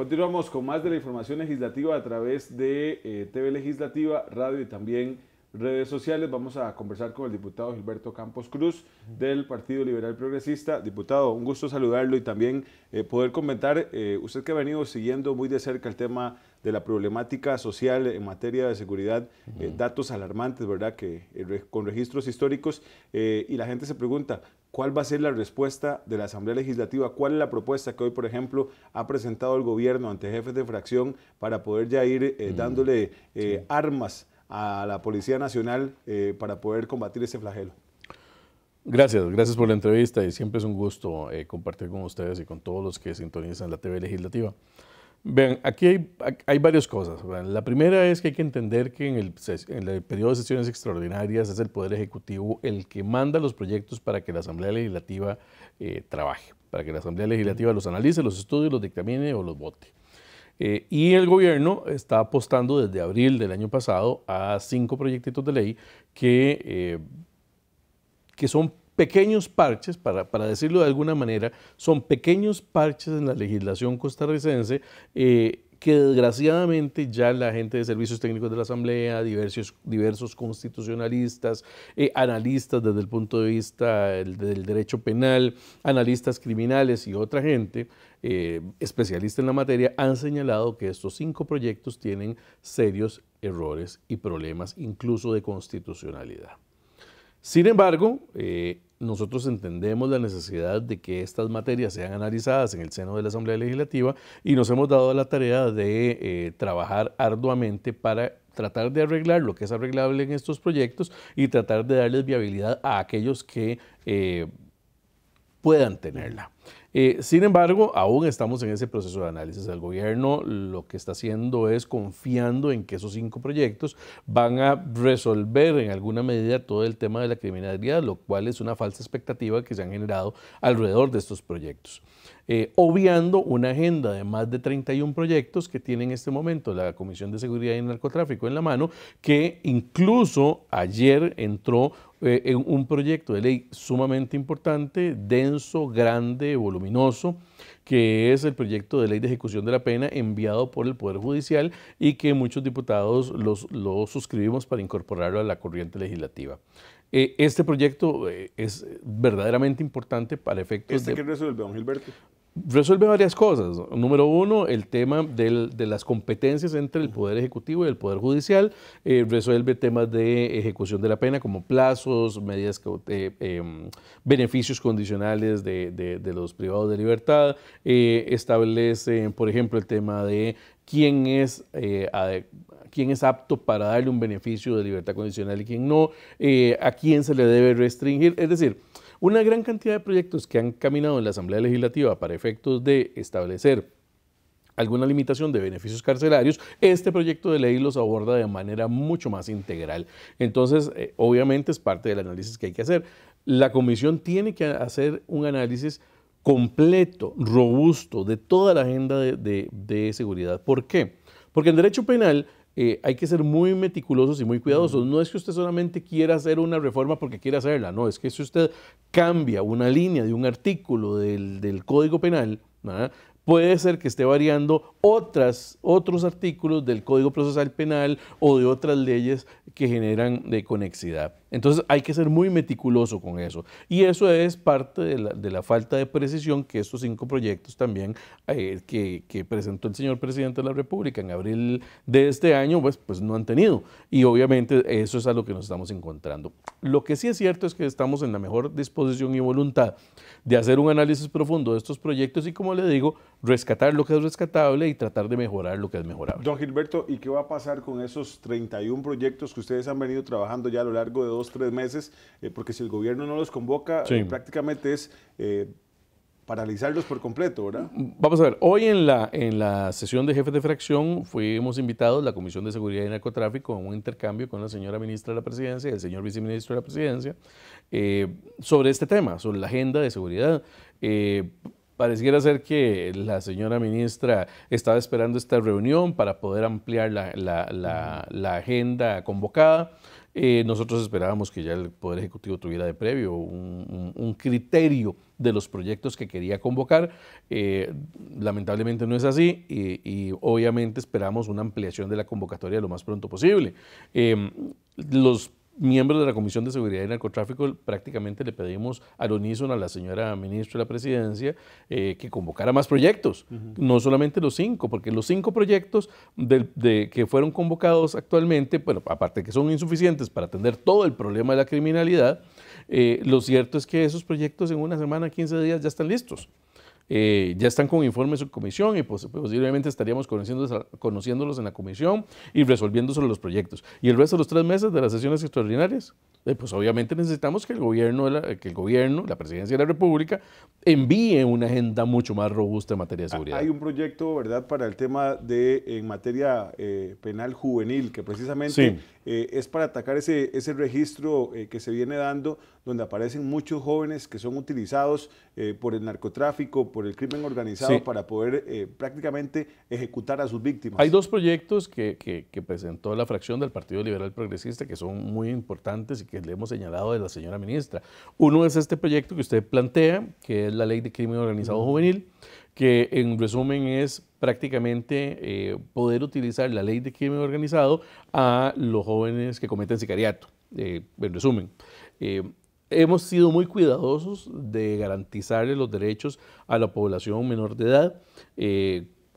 Continuamos con más de la información legislativa a través de eh, TV Legislativa, radio y también redes sociales. Vamos a conversar con el diputado Gilberto Campos Cruz del Partido Liberal Progresista. Diputado, un gusto saludarlo y también eh, poder comentar, eh, usted que ha venido siguiendo muy de cerca el tema de la problemática social en materia de seguridad, datos alarmantes, ¿verdad? Que con registros históricos y la gente se pregunta, ¿Cuál va a ser la respuesta de la Asamblea Legislativa? ¿Cuál es la propuesta que hoy, por ejemplo, ha presentado el gobierno ante jefes de fracción para poder ya ir eh, mm, dándole eh, armas a la Policía Nacional eh, para poder combatir ese flagelo? Gracias, gracias por la entrevista y siempre es un gusto compartir con ustedes y con todos los que sintonizan la TV Legislativa. Vean, aquí hay, varias cosas. La primera es que hay que entender que en el, periodo de sesiones extraordinarias es el Poder Ejecutivo el que manda los proyectos para que la Asamblea Legislativa eh, trabaje, para que la Asamblea Legislativa los analice, los estudie, los dictamine o los vote. Eh, y el gobierno está apostando desde abril del año pasado a cinco proyectitos de ley que, eh, que son pequeños parches, para, decirlo de alguna manera, son pequeños parches en la legislación costarricense eh, que desgraciadamente ya la gente de servicios técnicos de la Asamblea, diversos, constitucionalistas, eh, analistas desde el punto de vista del, derecho penal, analistas criminales y otra gente eh, especialista en la materia, han señalado que estos cinco proyectos tienen serios errores y problemas incluso de constitucionalidad. Sin embargo, eh, nosotros entendemos la necesidad de que estas materias sean analizadas en el seno de la Asamblea Legislativa y nos hemos dado la tarea de eh, trabajar arduamente para tratar de arreglar lo que es arreglable en estos proyectos y tratar de darles viabilidad a aquellos que eh, puedan tenerla. Eh, sin embargo, aún estamos en ese proceso de análisis. El gobierno lo que está haciendo es confiando en que esos cinco proyectos van a resolver en alguna medida todo el tema de la criminalidad, lo cual es una falsa expectativa que se han generado alrededor de estos proyectos. Eh, obviando una agenda de más de 31 proyectos que tiene en este momento la Comisión de Seguridad y Narcotráfico en la mano, que incluso ayer entró eh, un proyecto de ley sumamente importante, denso, grande, voluminoso, que es el proyecto de ley de ejecución de la pena enviado por el Poder Judicial y que muchos diputados los, lo suscribimos para incorporarlo a la corriente legislativa. Eh, este proyecto eh, es verdaderamente importante para efectos ¿Este de... que resuelve, don Gilberto? Resuelve varias cosas. Número uno, el tema de las competencias entre el Poder Ejecutivo y el Poder Judicial. Eh, resuelve temas de ejecución de la pena como plazos, medidas, eh, em, beneficios condicionales de, los privados de libertad. Eh, establece, por ejemplo, el tema de quién es quién es apto para darle un beneficio de libertad condicional y quién no, a quién se le debe restringir. Es decir, una gran cantidad de proyectos que han caminado en la Asamblea Legislativa para efectos de establecer alguna limitación de beneficios carcelarios, este proyecto de ley los aborda de manera mucho más integral. Entonces, eh, obviamente es parte del análisis que hay que hacer. La comisión tiene que hacer un análisis completo, robusto, de toda la agenda de, de seguridad. ¿Por qué? Porque en derecho penal eh, hay que ser muy meticulosos y muy cuidadosos. No es que usted solamente quiera hacer una reforma porque quiera hacerla, no, es que si usted cambia una línea de un artículo del, Código Penal, puede ser que esté variando otras, otros artículos del Código Procesal Penal o de otras leyes que generan de conexidad. Entonces hay que ser muy meticuloso con eso. Y eso es parte de la, falta de precisión que estos cinco proyectos también eh, que, presentó el señor presidente de la República en abril de este año, pues, pues no han tenido. Y obviamente eso es a lo que nos estamos encontrando. Lo que sí es cierto es que estamos en la mejor disposición y voluntad de hacer un análisis profundo de estos proyectos y, como le digo, rescatar lo que es rescatable y tratar de mejorar lo que es mejorable. Don Gilberto, ¿y qué va a pasar con esos 31 proyectos que ustedes han venido trabajando ya a lo largo de tres meses, eh, porque si el gobierno no los convoca, prácticamente es eh, paralizarlos por completo, ¿verdad? Vamos a ver, hoy en la, en la sesión de jefes de fracción fuimos invitados, la Comisión de Seguridad y Narcotráfico, a un intercambio con la señora ministra de la Presidencia y el señor viceministro de la Presidencia eh, sobre este tema, sobre la agenda de seguridad. pareciera ser que la señora ministra estaba esperando esta reunión para poder ampliar la, la, la agenda convocada. Eh, nosotros esperábamos que ya el Poder Ejecutivo tuviera de previo un, criterio de los proyectos que quería convocar. Eh, lamentablemente no es así y, obviamente esperamos una ampliación de la convocatoria lo más pronto posible. Em, los miembros de la Comisión de Seguridad y Narcotráfico prácticamente le pedimos al unísono a la señora ministra de la Presidencia eh, que convocara más proyectos, no solamente los cinco, porque los cinco proyectos que fueron convocados actualmente, bueno, aparte que son insuficientes para atender todo el problema de la criminalidad, eh, lo cierto es que esos proyectos en una semana, 15 días ya están listos. Eh, ya están con informe su comisión y pues, posiblemente estaríamos conociéndolos, conociéndolos en la comisión y resolviendo los proyectos. Y el resto de los tres meses de las sesiones extraordinarias, eh, pues obviamente necesitamos que el, gobierno, la, que el gobierno, la presidencia de la República, envíe una agenda mucho más robusta en materia de seguridad. Hay un proyecto, ¿verdad?, para el tema de en materia eh, penal juvenil, que precisamente... Eh, es para atacar ese, ese registro eh, que se viene dando, donde aparecen muchos jóvenes que son utilizados eh, por el narcotráfico, por el crimen organizado, para poder prácticamente ejecutar a sus víctimas. Hay dos proyectos que, presentó la fracción del Partido Liberal Progresista que son muy importantes y que le hemos señalado de la señora ministra. Uno es este proyecto que usted plantea, que es la ley de crimen organizado juvenil que en resumen es prácticamente eh, poder utilizar la ley de crimen organizado a los jóvenes que cometen sicariato, eh, en resumen. Eh, hemos sido muy cuidadosos de garantizarle los derechos a la población menor de edad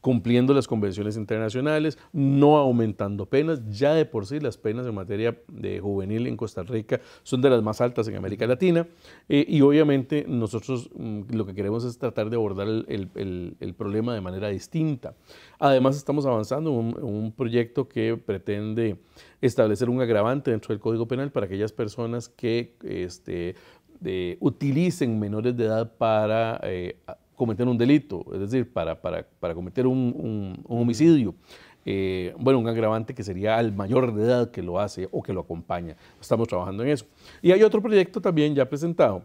cumpliendo las convenciones internacionales, no aumentando penas. Ya de por sí las penas en materia de juvenil en Costa Rica son de las más altas en América Latina eh, y obviamente nosotros mm, lo que queremos es tratar de abordar el, problema de manera distinta. Además estamos avanzando en un, proyecto que pretende establecer un agravante dentro del Código Penal para aquellas personas que este, eh, utilicen menores de edad para... Eh, cometer un delito, es decir, para, para, cometer un, homicidio. Eh, bueno, un agravante que sería al mayor de edad que lo hace o que lo acompaña. Estamos trabajando en eso. Y hay otro proyecto también ya presentado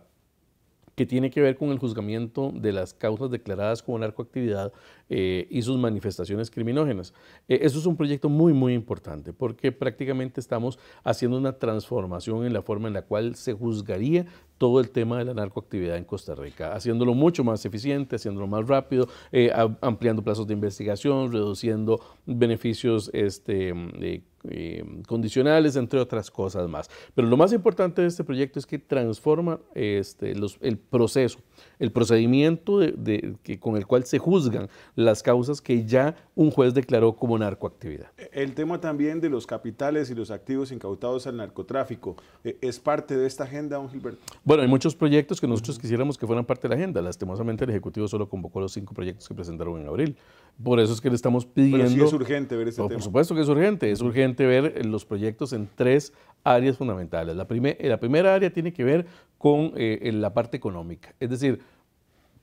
que tiene que ver con el juzgamiento de las causas declaradas como narcoactividad eh, y sus manifestaciones criminógenas. Eh, eso es un proyecto muy, muy importante porque prácticamente estamos haciendo una transformación en la forma en la cual se juzgaría todo el tema de la narcoactividad en Costa Rica, haciéndolo mucho más eficiente, haciéndolo más rápido, eh, ampliando plazos de investigación, reduciendo beneficios este, mm, condicionales, entre otras cosas más. Pero lo más importante de este proyecto es que transforma este, el proceso, el procedimiento de, que, con el cual se juzgan las causas que ya un juez declaró como narcoactividad. El tema también de los capitales y los activos incautados al narcotráfico, eh, ¿es parte de esta agenda, don Gilberto? Bueno, hay muchos proyectos que nosotros quisiéramos que fueran parte de la agenda. Lastimosamente el Ejecutivo solo convocó los cinco proyectos que presentaron en abril. Por eso es que le estamos pidiendo... Pero es urgente ver ese tema. Por supuesto que es urgente. Es urgente ver eh, los proyectos en tres áreas fundamentales. La, primera área tiene que ver con eh, la parte económica. Es decir,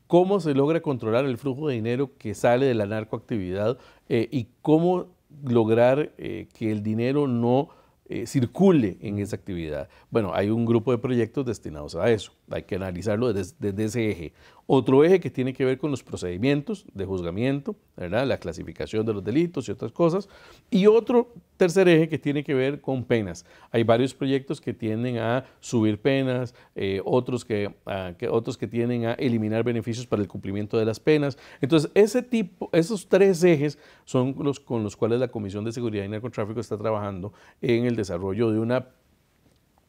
cómo se logra controlar el flujo de dinero que sale de la narcoactividad eh, y cómo lograr eh, que el dinero no eh, circule en esa actividad. Bueno, hay un grupo de proyectos destinados a eso, hay que analizarlo desde ese eje. Otro eje que tiene que ver con los procedimientos de juzgamiento, la clasificación de los delitos y otras cosas. Y otro tercer eje que tiene que ver con penas. Hay varios proyectos que tienden a subir penas, eh, otros, ah, que, otros que tienden a eliminar beneficios para el cumplimiento de las penas. Entonces, ese tipo, esos tres ejes son los con los cuales la Comisión de Seguridad y Narcotráfico está trabajando en el desarrollo de una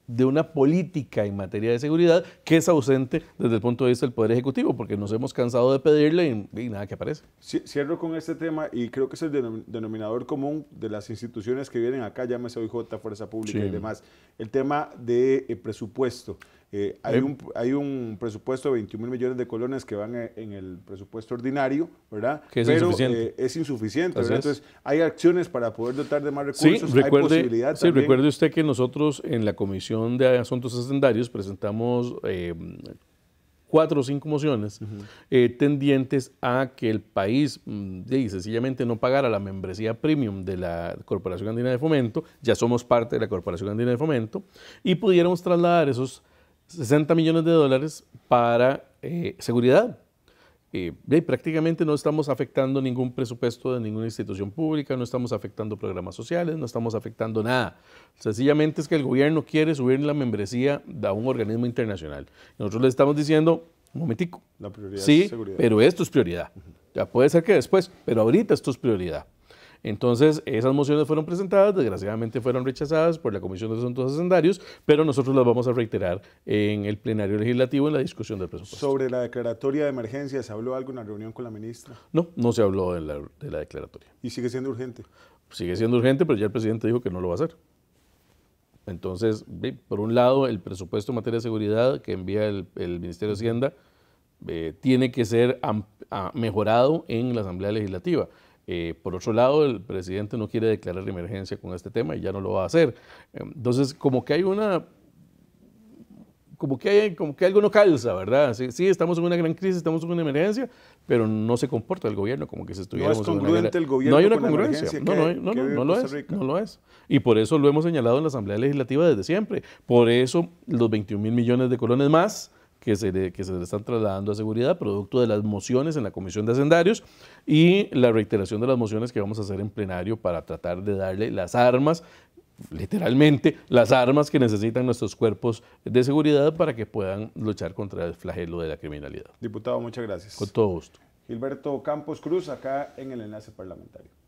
de una política en materia de seguridad que es ausente desde el punto de vista del Poder Ejecutivo, porque nos hemos cansado de pedirle y, nada que aparece. Cierro con este tema y creo que es el denominador común de las instituciones que vienen acá, llámese J, Fuerza Pública y demás, el tema de eh, presupuesto. Eh, hay, eh. un, hay, un, presupuesto de 21 mil millones de colones que van eh, en el presupuesto ordinario, ¿verdad? Que es Pero insuficiente. es insuficiente, Entonces, hay acciones para poder dotar de más recursos, sí, recuerde, hay sí, recuerde usted que nosotros en la Comisión de Asuntos Hacendarios presentamos em, cuatro o cinco mociones tendientes a que el país mm, y sencillamente no pagara la membresía premium de la Corporación Andina de Fomento, ya somos parte de la Corporación Andina de Fomento, y pudiéramos trasladar esos 60 millones de dólares para eh, seguridad. y prácticamente no estamos afectando ningún presupuesto de ninguna institución pública, no estamos afectando programas sociales, no estamos afectando nada. Sencillamente es que el gobierno quiere subir la membresía de un organismo internacional. Nosotros le estamos diciendo, un momentico, la prioridad sí, es seguridad. pero esto es prioridad. Ya puede ser que después, pero ahorita esto es prioridad. Entonces, esas mociones fueron presentadas, desgraciadamente fueron rechazadas por la Comisión de Asuntos Hacendarios, pero nosotros las vamos a reiterar en el plenario legislativo en la discusión del presupuesto. Sobre la declaratoria de emergencia, ¿se habló algo en la reunión con la ministra? No, no se habló de la, declaratoria. ¿Y sigue siendo urgente? Sigue siendo urgente, pero ya el presidente dijo que no lo va a hacer. Entonces, por un lado, el presupuesto en materia de seguridad que envía el, Ministerio de Hacienda eh, tiene que ser ah, mejorado en la Asamblea Legislativa. Eh, por otro lado, el presidente no quiere declarar emergencia con este tema y ya no lo va a hacer. Em, entonces, como que hay una... Como que, hay, como que algo no calza, ¿verdad? Sí, estamos en una gran crisis, estamos en una emergencia, pero no se comporta el gobierno como que si estuviera. No es congruente el gobierno No hay una congruencia, no, no, no, no, lo es, no lo es. Y por eso lo hemos señalado en la Asamblea Legislativa desde siempre. Por eso los 21 mil millones de colones más que se, le, están trasladando a seguridad, producto de las mociones en la Comisión de Hacendarios y la reiteración de las mociones que vamos a hacer en plenario para tratar de darle las armas literalmente las armas que necesitan nuestros cuerpos de seguridad para que puedan luchar contra el flagelo de la criminalidad. Diputado, muchas gracias. Con todo gusto. Gilberto Campos Cruz, acá en el enlace parlamentario.